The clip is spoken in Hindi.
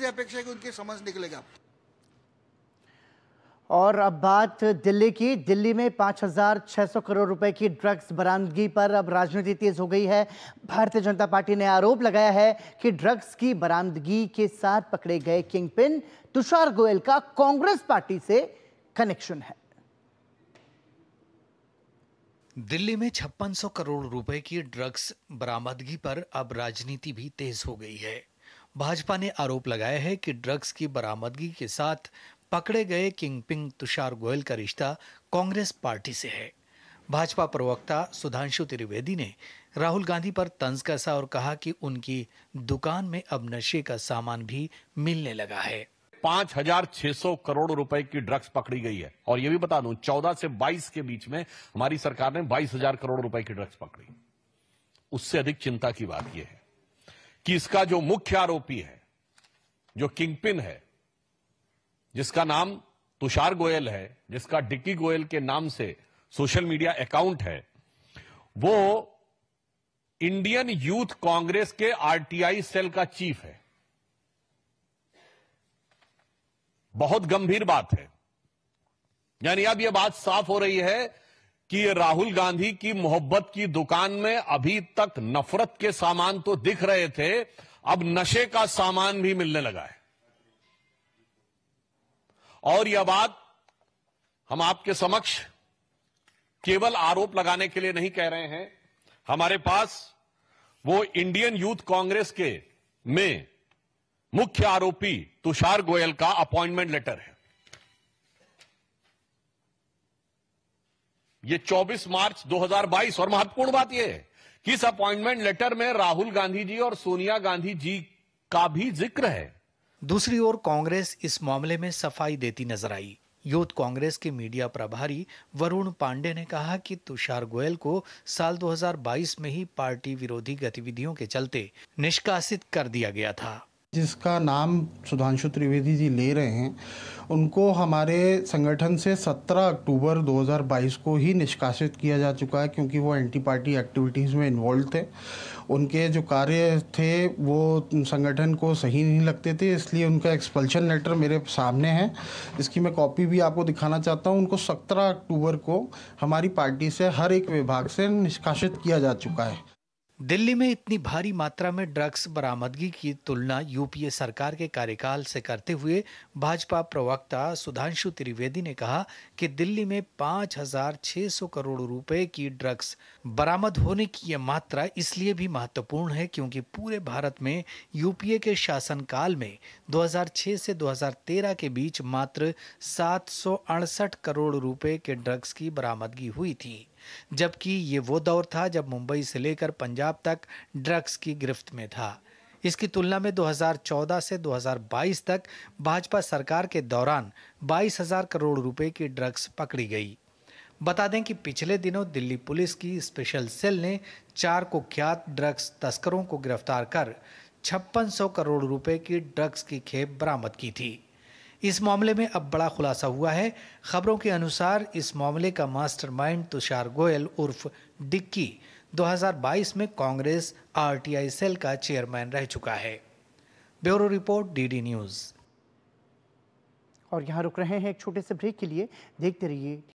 मुझे अपेक्षा है कि उनकी समझ निकलेगा और अब बात दिल्ली की दिल्ली में 5,600 करोड़ रुपए की ड्रग्स बरामदगी पर अब राजनीति तेज हो गई है भारतीय जनता पार्टी ने आरोप लगाया है कि ड्रग्स की बरामदगी के साथ पकड़े गए किंगपिन तुषार गोयल का कांग्रेस पार्टी से कनेक्शन है दिल्ली में छप्पन करोड़ रुपए की ड्रग्स बरामदगी पर अब राजनीति भी तेज हो गई है भाजपा ने आरोप लगाया है कि ड्रग्स की बरामदगी के साथ पकड़े गए किंग पिंग तुषार गोयल का रिश्ता कांग्रेस पार्टी से है भाजपा प्रवक्ता सुधांशु त्रिवेदी ने राहुल गांधी पर तंज कसा और कहा कि उनकी दुकान में अब नशे का सामान भी मिलने लगा है पांच हजार छह सौ करोड़ रुपए की ड्रग्स पकड़ी गई है और ये भी बता दूं चौदह से बाईस के बीच में हमारी सरकार ने बाईस हजार करोड़ रुपए की ड्रग्स पकड़ी उससे अधिक चिंता की बात यह है कि इसका जो मुख्य आरोपी है जो किंगपिन है जिसका नाम तुषार गोयल है जिसका डिक्की गोयल के नाम से सोशल मीडिया अकाउंट है वो इंडियन यूथ कांग्रेस के आरटीआई सेल का चीफ है बहुत गंभीर बात है यानी अब यह बात साफ हो रही है कि राहुल गांधी की मोहब्बत की दुकान में अभी तक नफरत के सामान तो दिख रहे थे अब नशे का सामान भी मिलने लगा है और यह बात हम आपके समक्ष केवल आरोप लगाने के लिए नहीं कह रहे हैं हमारे पास वो इंडियन यूथ कांग्रेस के में मुख्य आरोपी तुषार गोयल का अपॉइंटमेंट लेटर है ये 24 मार्च 2022 और महत्वपूर्ण बात यह है कि इस अपॉइंटमेंट लेटर में राहुल गांधी जी और सोनिया गांधी जी का भी जिक्र है दूसरी ओर कांग्रेस इस मामले में सफाई देती नजर आई यूथ कांग्रेस के मीडिया प्रभारी वरुण पांडे ने कहा कि तुषार गोयल को साल 2022 में ही पार्टी विरोधी गतिविधियों के चलते निष्कासित कर दिया गया था जिसका नाम सुधांशु त्रिवेदी जी ले रहे हैं उनको हमारे संगठन से 17 अक्टूबर 2022 को ही निष्कासित किया जा चुका है क्योंकि वो एंटी पार्टी एक्टिविटीज़ में इन्वॉल्व थे उनके जो कार्य थे वो संगठन को सही नहीं लगते थे इसलिए उनका एक्सपल्शन लेटर मेरे सामने है इसकी मैं कॉपी भी आपको दिखाना चाहता हूँ उनको सत्रह अक्टूबर को हमारी पार्टी से हर एक विभाग से निष्कासित किया जा चुका है दिल्ली में इतनी भारी मात्रा में ड्रग्स बरामदगी की तुलना यूपीए सरकार के कार्यकाल से करते हुए भाजपा प्रवक्ता सुधांशु त्रिवेदी ने कहा कि दिल्ली में 5,600 करोड़ रुपए की ड्रग्स बरामद होने की यह मात्रा इसलिए भी महत्वपूर्ण है क्योंकि पूरे भारत में यूपीए के शासनकाल में 2006 से 2013 के बीच मात्र सात करोड़ रुपए के ड्रग्स की बरामदगी हुई थी जबकि ये वो दौर था जब मुंबई से लेकर पंजाब तक ड्रग्स की गिरफ्त में था इसकी तुलना में 2014 से 2022 तक भाजपा सरकार के दौरान बाईस हजार करोड़ रुपए की ड्रग्स पकड़ी गई बता दें कि पिछले दिनों दिल्ली पुलिस की स्पेशल सेल ने चार कुख्यात ड्रग्स तस्करों को गिरफ्तार कर छप्पन करोड़ रुपए की ड्रग्स की खेप बरामद की थी इस मामले में अब बड़ा खुलासा हुआ है खबरों के अनुसार इस मामले का मास्टरमाइंड तुषार गोयल उर्फ डिक्की 2022 में कांग्रेस आरटीआई सेल का चेयरमैन रह चुका है ब्यूरो रिपोर्ट डीडी न्यूज़ और यहाँ रुक रहे हैं एक छोटे से ब्रेक के लिए देखते रहिए